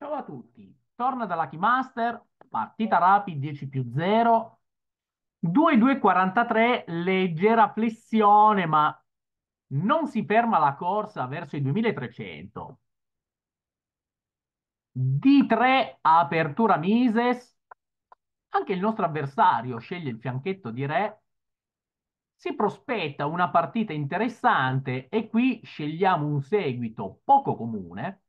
Ciao a tutti, torna da Lucky Master, partita rapida 10 più 0, 2-2-43, leggera flessione ma non si ferma la corsa verso i 2300. D3, apertura Mises, anche il nostro avversario sceglie il fianchetto di Re, si prospetta una partita interessante e qui scegliamo un seguito poco comune,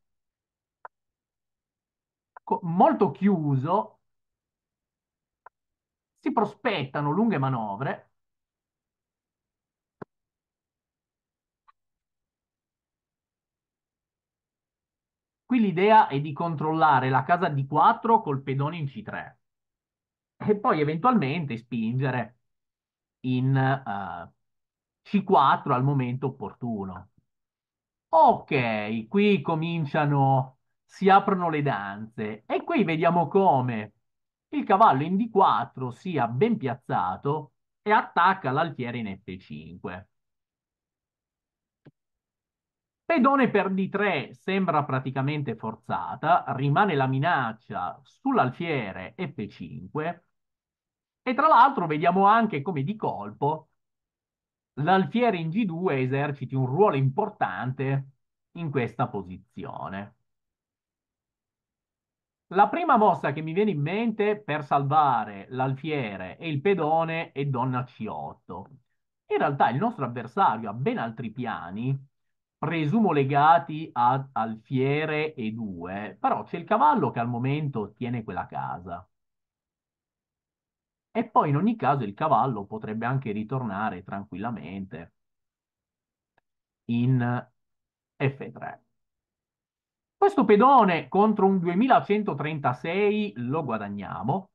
molto chiuso, si prospettano lunghe manovre Qui l'idea è di controllare la casa d 4 col pedone in C3 e poi eventualmente spingere in uh, eh, C4 al momento opportuno. Ok, qui cominciano si aprono le danze e qui vediamo come il cavallo in D4 sia ben piazzato e attacca l'altiere in F5. Pedone per D3 sembra praticamente forzata, rimane la minaccia sull'alfiere F5 e tra l'altro vediamo anche come di colpo l'alfiere in G2 eserciti un ruolo importante in questa posizione. La prima mossa che mi viene in mente per salvare l'alfiere e il pedone è Donna C8. In realtà il nostro avversario ha ben altri piani, presumo legati ad alfiere e 2, però c'è il cavallo che al momento tiene quella casa. E poi in ogni caso il cavallo potrebbe anche ritornare tranquillamente in F3. Questo pedone contro un 2136 lo guadagniamo.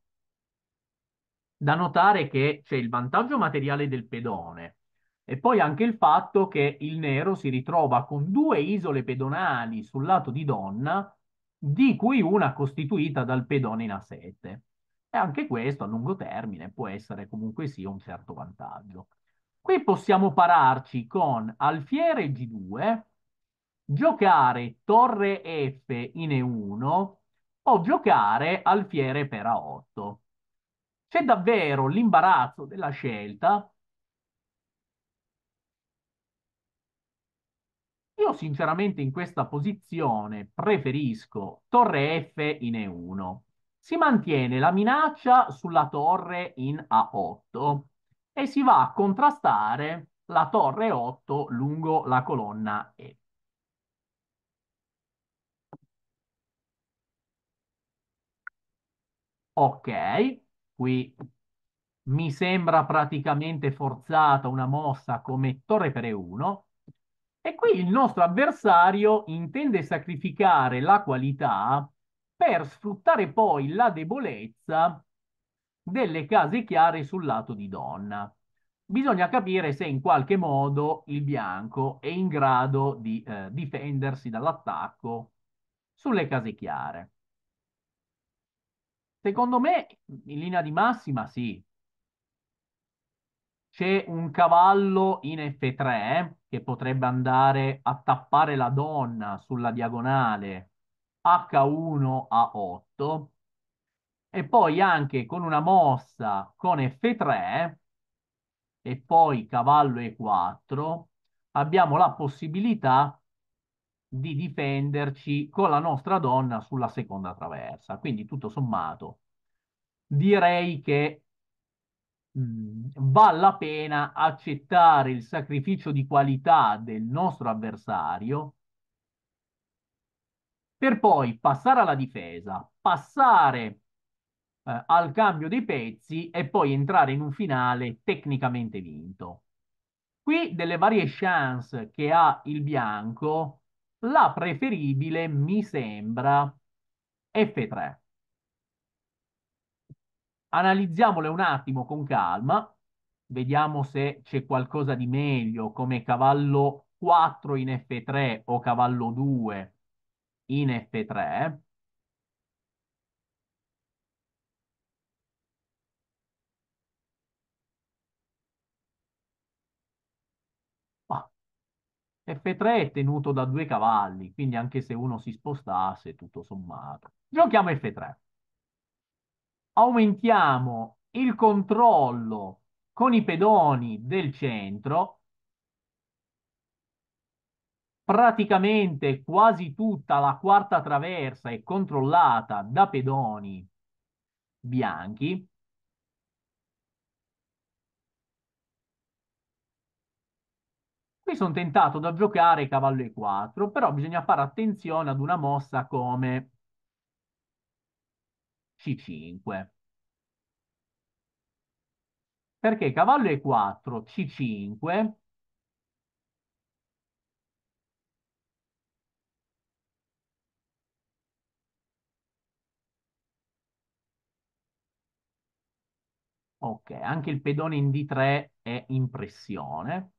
Da notare che c'è il vantaggio materiale del pedone e poi anche il fatto che il nero si ritrova con due isole pedonali sul lato di donna, di cui una costituita dal pedone in A7. E anche questo a lungo termine può essere comunque sia un certo vantaggio. Qui possiamo pararci con alfiere G2, giocare torre F in E1 o giocare alfiere per A8. C'è davvero l'imbarazzo della scelta? Io sinceramente in questa posizione preferisco torre F in E1. Si mantiene la minaccia sulla torre in A8 e si va a contrastare la torre 8 lungo la colonna E. Ok, qui mi sembra praticamente forzata una mossa come torre per E1. E qui il nostro avversario intende sacrificare la qualità per sfruttare poi la debolezza delle case chiare sul lato di donna. Bisogna capire se in qualche modo il bianco è in grado di eh, difendersi dall'attacco sulle case chiare. Secondo me, in linea di massima, sì. C'è un cavallo in F3 eh, che potrebbe andare a tappare la donna sulla diagonale H1 A8 e poi anche con una mossa con F3 eh, e poi cavallo E4 abbiamo la possibilità di difenderci con la nostra donna sulla seconda traversa. Quindi tutto sommato direi che mh, mm, vale la pena accettare il sacrificio di qualità del nostro avversario per poi passare alla difesa, passare eh, al cambio dei pezzi e poi entrare in un finale tecnicamente vinto. Qui delle varie chance che ha il bianco la preferibile mi sembra F3. Analizziamole un attimo con calma, vediamo se c'è qualcosa di meglio come cavallo 4 in F3 o cavallo 2 in F3. F3 è tenuto da due cavalli, quindi anche se uno si spostasse, tutto sommato. Giochiamo F3. Aumentiamo il controllo con i pedoni del centro, praticamente quasi tutta la quarta traversa è controllata da pedoni bianchi, Qui sono tentato da giocare cavallo e4, però bisogna fare attenzione ad una mossa come c5. Perché cavallo e4, c5 Ok, anche il pedone in D3 è in pressione.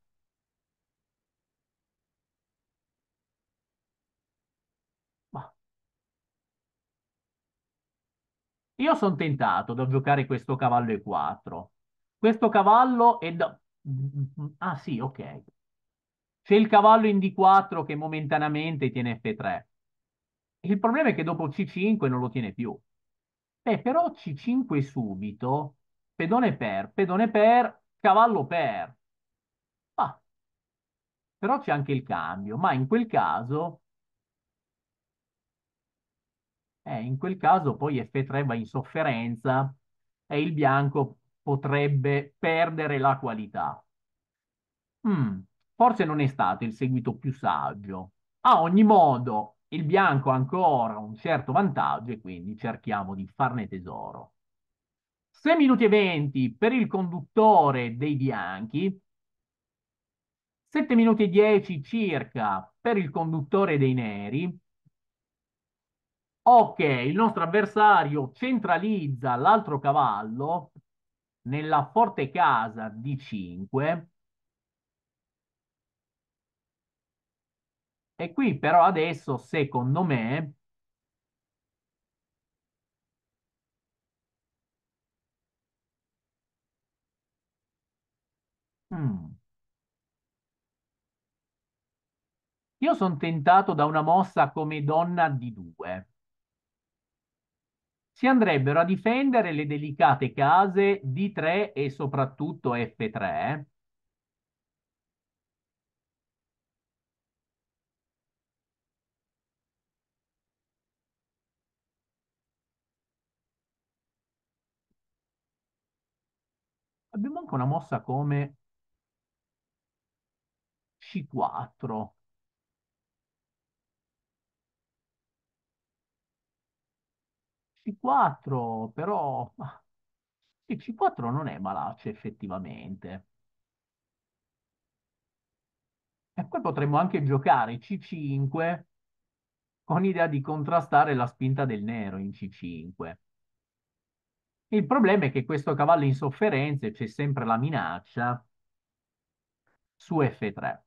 Io sono tentato da giocare questo cavallo e4. Questo cavallo è da... Ah sì, ok. C'è il cavallo in d4 che momentaneamente tiene f3. Il problema è che dopo c5 non lo tiene più. Beh, però c5 subito, pedone per, pedone per, cavallo per. Ah, però c'è anche il cambio, ma in quel caso eh, in quel caso poi F3 va in sofferenza e il bianco potrebbe perdere la qualità. Mm, forse non è stato il seguito più saggio. A ogni modo, il bianco ha ancora un certo vantaggio e quindi cerchiamo di farne tesoro. 6 minuti e 20 per il conduttore dei bianchi, 7 minuti e 10 circa per il conduttore dei neri, ok, il nostro avversario centralizza l'altro cavallo nella forte casa di 5 e qui però adesso secondo me mm. io sono tentato da una mossa come donna di 2 si andrebbero a difendere le delicate case D3 e soprattutto F3. Abbiamo anche una mossa come C4. C4, però il C4 non è Malace effettivamente. E poi potremmo anche giocare C5 con l'idea di contrastare la spinta del nero in C5. Il problema è che questo cavallo in sofferenza c'è sempre la minaccia su F3.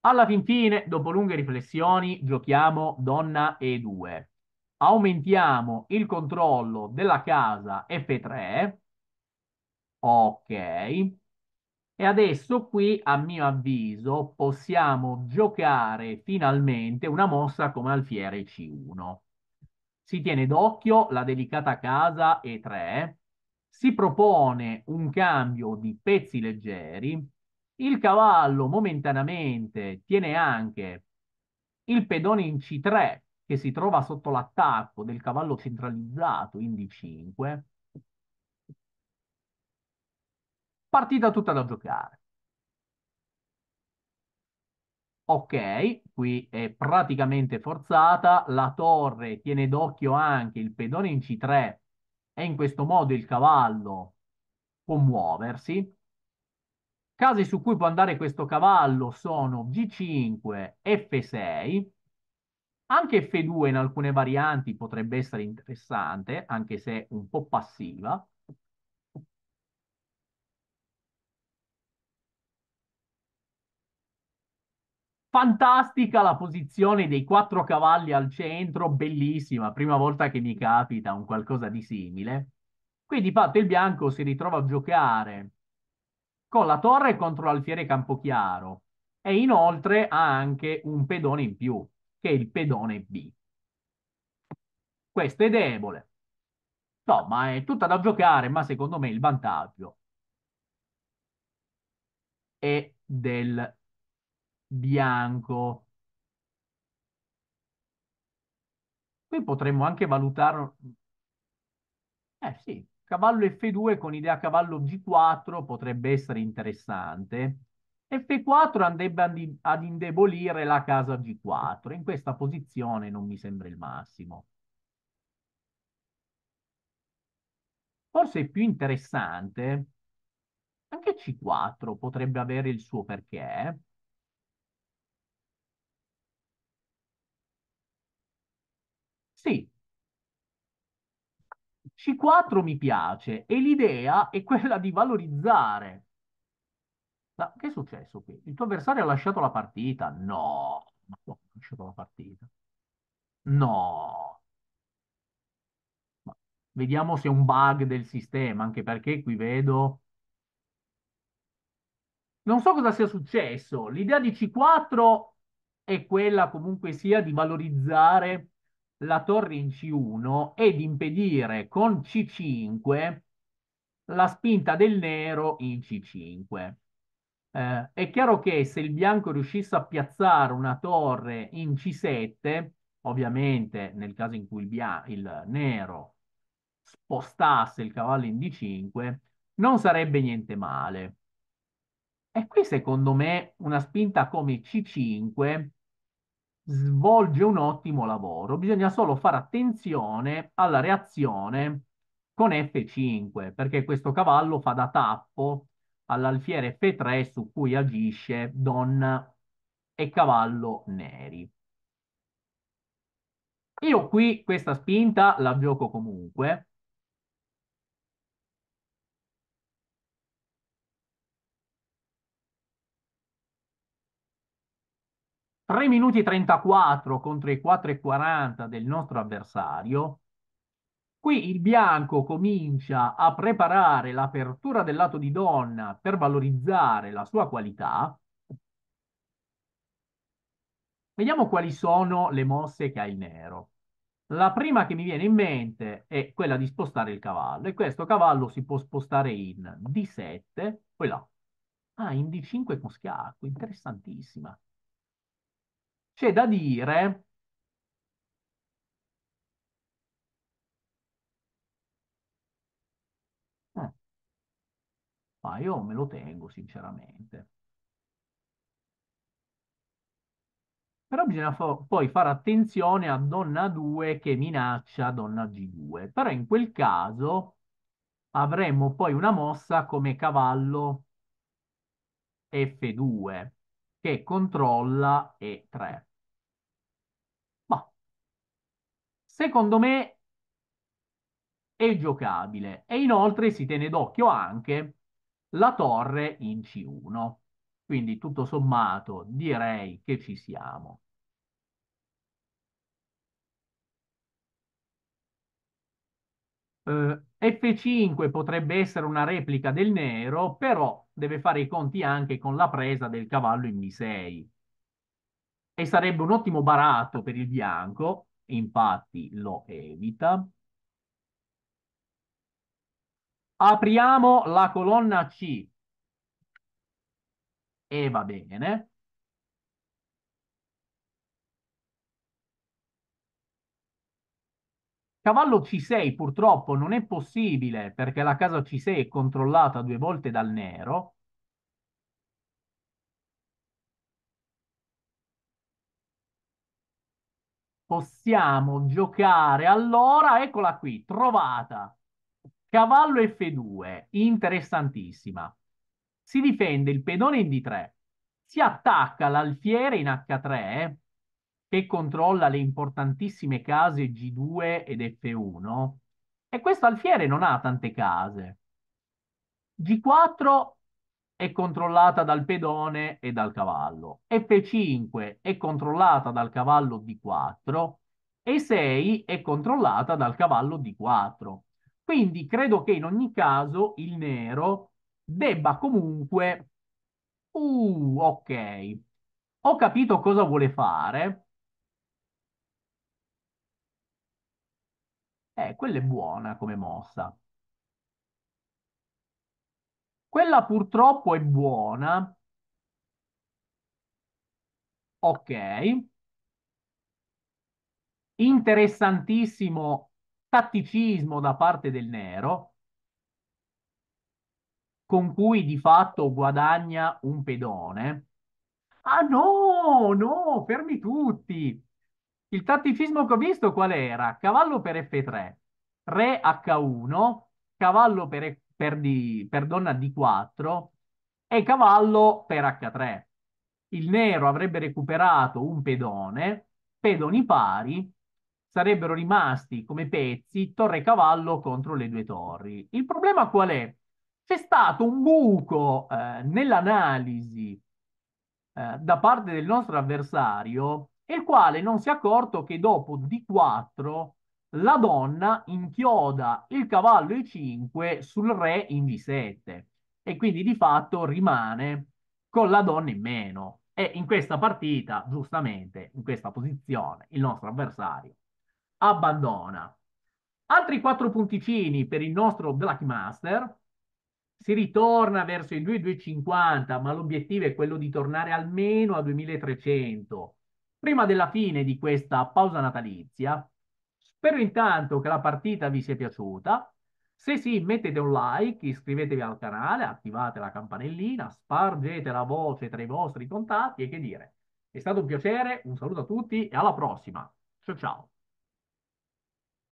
Alla fin fine, dopo lunghe riflessioni, giochiamo donna E2 aumentiamo il controllo della casa F3, ok, e adesso qui a mio avviso possiamo giocare finalmente una mossa come alfiere C1. Si tiene d'occhio la delicata casa E3, si propone un cambio di pezzi leggeri, il cavallo momentaneamente tiene anche il pedone in C3 che si trova sotto l'attacco del cavallo centralizzato in D5. Partita tutta da giocare. Ok, qui è praticamente forzata, la torre tiene d'occhio anche il pedone in C3 e in questo modo il cavallo può muoversi. Casi su cui può andare questo cavallo sono G5, F6, anche F2 in alcune varianti potrebbe essere interessante, anche se un po' passiva. Fantastica la posizione dei quattro cavalli al centro, bellissima, prima volta che mi capita un qualcosa di simile. Qui di fatto il bianco si ritrova a giocare con la torre contro l'alfiere Campochiaro e inoltre ha anche un pedone in più che il pedone B. Questo è debole. Insomma, è tutta da giocare, ma secondo me il vantaggio è del bianco. Qui potremmo anche valutare... Eh sì, cavallo F2 con idea cavallo G4 potrebbe essere interessante. F4 andrebbe ad indebolire la casa G4. In questa posizione non mi sembra il massimo. Forse è più interessante, anche C4 potrebbe avere il suo perché. Sì, C4 mi piace e l'idea è quella di valorizzare ma che è successo qui? Il tuo avversario ha lasciato la partita? No, ma no, ha lasciato la partita. No. vediamo se è un bug del sistema, anche perché qui vedo... Non so cosa sia successo. L'idea di C4 è quella comunque sia di valorizzare la torre in C1 e di impedire con C5 la spinta del nero in C5. Eh, è chiaro che se il bianco riuscisse a piazzare una torre in C7, ovviamente nel caso in cui il, il nero spostasse il cavallo in D5, non sarebbe niente male. E qui secondo me una spinta come C5 svolge un ottimo lavoro. Bisogna solo fare attenzione alla reazione con F5, perché questo cavallo fa da tappo all'alfiere F3 su cui agisce donna e cavallo neri. Io qui questa spinta la gioco comunque. Tre minuti e 34 contro i 4 e 40 del nostro avversario. Qui il bianco comincia a preparare l'apertura del lato di donna per valorizzare la sua qualità. Vediamo quali sono le mosse che ha il nero. La prima che mi viene in mente è quella di spostare il cavallo e questo cavallo si può spostare in D7, poi là. Ah, in D5 con schiacco, interessantissima. C'è da dire Ma io me lo tengo, sinceramente. Però bisogna fo- poi fare attenzione a donna 2 che minaccia donna G2. Però in quel caso avremmo poi una mossa come cavallo F2 che controlla E3. Ma secondo me è giocabile e inoltre si tiene d'occhio anche la torre in C1. Quindi tutto sommato direi che ci siamo. Uh, eh, F5 potrebbe essere una replica del nero, però deve fare i conti anche con la presa del cavallo in B6. E sarebbe un ottimo baratto per il bianco, infatti lo evita. Apriamo la colonna C e va bene. Cavallo C6 purtroppo non è possibile perché la casa C6 è controllata due volte dal nero. Possiamo giocare allora, eccola qui, trovata. Cavallo F2, interessantissima. Si difende il pedone in D3, si attacca l'alfiere in H3, che controlla le importantissime case G2 ed F1, e questo alfiere non ha tante case. G4 è controllata dal pedone e dal cavallo, F5 è controllata dal cavallo D4, E6 è controllata dal cavallo D4. Quindi credo che in ogni caso il nero debba comunque... Uh, ok. Ho capito cosa vuole fare. Eh, quella è buona come mossa. Quella purtroppo è buona. Ok. Interessantissimo tatticismo da parte del nero, con cui di fatto guadagna un pedone. Ah no, no, fermi tutti. Il tatticismo che ho visto qual era? Cavallo per F3, re H1, cavallo per, per, di, per donna D4 e cavallo per H3. Il nero avrebbe recuperato un pedone, pedoni pari, sarebbero rimasti come pezzi torre cavallo contro le due torri. Il problema qual è? C'è stato un buco eh, nell'analisi eh, da parte del nostro avversario, il quale non si è accorto che dopo D4 la donna inchioda il cavallo E5 sul re in D7 e quindi di fatto rimane con la donna in meno. E in questa partita, giustamente, in questa posizione, il nostro avversario abbandona. Altri quattro punticini per il nostro Black Master. Si ritorna verso i 2250, ma l'obiettivo è quello di tornare almeno a 2300 prima della fine di questa pausa natalizia. Spero intanto che la partita vi sia piaciuta. Se sì, mettete un like, iscrivetevi al canale, attivate la campanellina, spargete la voce tra i vostri contatti e che dire. È stato un piacere, un saluto a tutti e alla prossima. Ciao ciao.